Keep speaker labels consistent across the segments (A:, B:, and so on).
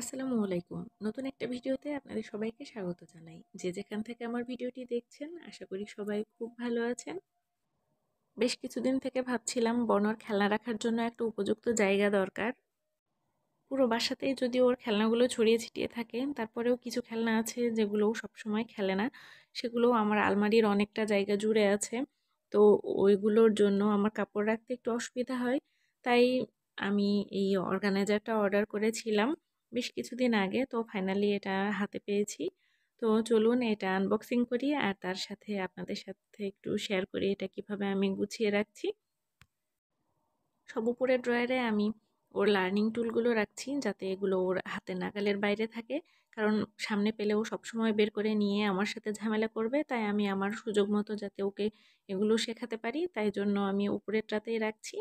A: আসসালামু আলাইকুম নতুন একটা ভিডিওতে আপনাদের সবাইকে স্বাগত জানাই যে যেখান থেকে আমার ভিডিওটি দেখছেন আশা করি সবাই খুব ভালো আছেন বেশ কিছুদিন থেকে ভাবছিলাম বনর খেলনা রাখার জন্য একটা উপযুক্ত জায়গা দরকার পুরো বাসাতেই যদি ওর খেলনাগুলো ছড়িয়ে ছিটিয়ে থাকে তারপরেও কিছু খেলনা আছে যেগুলো সবসময় খেলে না সেগুলো আমার আলমারির অনেকটা জায়গা জুড়ে আছে তো ওইগুলোর জন্য আমার কাপড় রাখতে একটু অসুবিধা হয় তাই আমি এই অর্গানাইজারটা অর্ডার করেছিলাম বেশ কিছুদিন আগে তো ফাইনালি এটা হাতে পেয়েছি তো চলুন এটা আনবক্সিং করি আর তার সাথে আপনাদের সাথে একটু শেয়ার করি এটা কিভাবে আমি গুছিয়ে রাখছি সব উপরের ড্রয়ারে আমি ওর লার্নিং টুলগুলো রাখছি যাতে এগুলো ওর হাতে নাগালের বাইরে থাকে কারণ সামনে পেলে সব সবসময় বের করে নিয়ে আমার সাথে ঝামেলা করবে তাই আমি আমার সুযোগ মতো যাতে ওকে এগুলো শেখাতে পারি তাই জন্য আমি উপরেরটাতেই রাখছি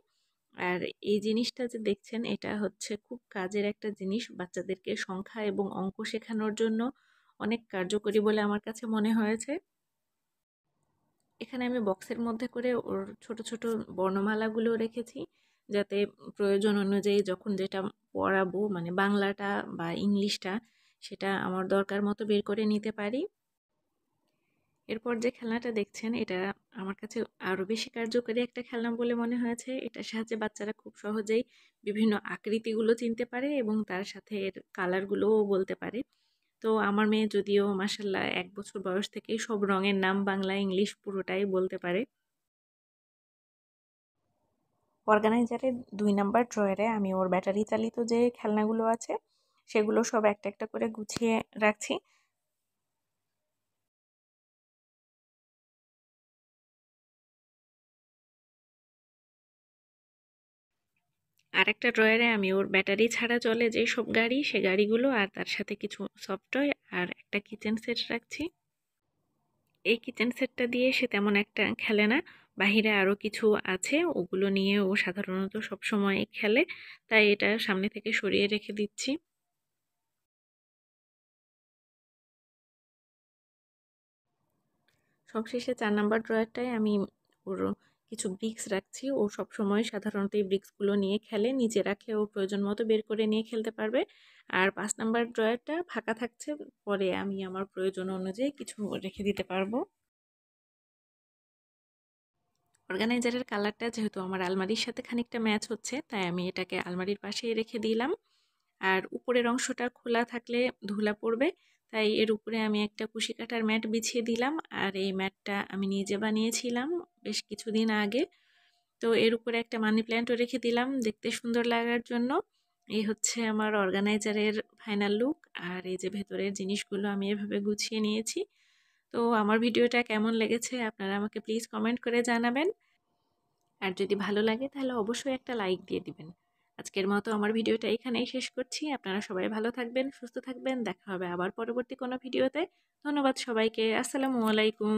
A: আর এই জিনিসটা যে দেখছেন এটা হচ্ছে খুব কাজের একটা জিনিস বাচ্চাদেরকে সংখ্যা এবং অঙ্ক শেখানোর জন্য অনেক কার্যকরী বলে আমার কাছে মনে হয়েছে এখানে আমি বক্সের মধ্যে করে ওর ছোট ছোট বর্ণমালাগুলো রেখেছি যাতে প্রয়োজন অনুযায়ী যখন যেটা পড়াবো মানে বাংলাটা বা ইংলিশটা সেটা আমার দরকার মতো বের করে নিতে পারি এরপর যে খেলনাটা দেখছেন এটা আমার কাছে আরও বেশি কার্যকরী একটা খেলনা বলে মনে হয়েছে এটার সাহায্যে বাচ্চারা খুব সহজেই বিভিন্ন আকৃতিগুলো চিনতে পারে এবং তার সাথে এর কালারগুলোও বলতে পারে তো আমার মেয়ে যদিও মাসাল্লাহ এক বছর বয়স থেকেই সব রঙের নাম বাংলা ইংলিশ পুরোটাই বলতে পারে অর্গানাইজারের দুই নাম্বার ড্রয়ারে আমি ওর ব্যাটারি চালিত যে খেলনাগুলো আছে সেগুলো সব একটা একটা করে গুছিয়ে রাখছি আরেকটা ড্রয়ারে আমি ওর ব্যাটারি ছাড়া চলে যে সব গাড়ি সে গাড়িগুলো আর তার সাথে কিছু সফটওয়্যার আর একটা কিচেন সেট রাখছি এই কিচেন সেটটা দিয়ে সে তেমন একটা খেলে না বাহিরে আরও কিছু আছে ওগুলো নিয়ে ও সাধারণত সব সময় খেলে তাই এটা সামনে থেকে সরিয়ে রেখে দিচ্ছি সবশেষে চার নাম্বার ড্রয়ারটাই আমি ওর কিছু ব্রিক্স রাখছি ও সব সময় সাধারণত এই ব্রিক্সগুলো নিয়ে খেলে নিচে রাখে ও প্রয়োজন মতো বের করে নিয়ে খেলতে পারবে আর পাঁচ নাম্বার ড্রয়ারটা ফাঁকা থাকছে পরে আমি আমার প্রয়োজন অনুযায়ী কিছু রেখে দিতে পারবো অর্গানাইজারের কালারটা যেহেতু আমার আলমারির সাথে খানিকটা ম্যাচ হচ্ছে তাই আমি এটাকে আলমারির পাশেই রেখে দিলাম আর উপরের অংশটা খোলা থাকলে ধুলা পড়বে তাই এর উপরে আমি একটা কুশি কাটার ম্যাট বিছিয়ে দিলাম আর এই ম্যাটটা আমি নিজে বানিয়েছিলাম বেশ কিছুদিন আগে তো এর উপরে একটা মানি প্ল্যান্টও রেখে দিলাম দেখতে সুন্দর লাগার জন্য এই হচ্ছে আমার অর্গানাইজারের ফাইনাল লুক আর এই যে ভেতরের জিনিসগুলো আমি এভাবে গুছিয়ে নিয়েছি তো আমার ভিডিওটা কেমন লেগেছে আপনারা আমাকে প্লিজ কমেন্ট করে জানাবেন আর যদি ভালো লাগে তাহলে অবশ্যই একটা লাইক দিয়ে দিবেন আজকের মতো আমার ভিডিওটা এখানেই শেষ করছি আপনারা সবাই ভালো থাকবেন সুস্থ থাকবেন দেখা হবে আবার পরবর্তী কোনো ভিডিওতে ধন্যবাদ সবাইকে আসসালামু আলাইকুম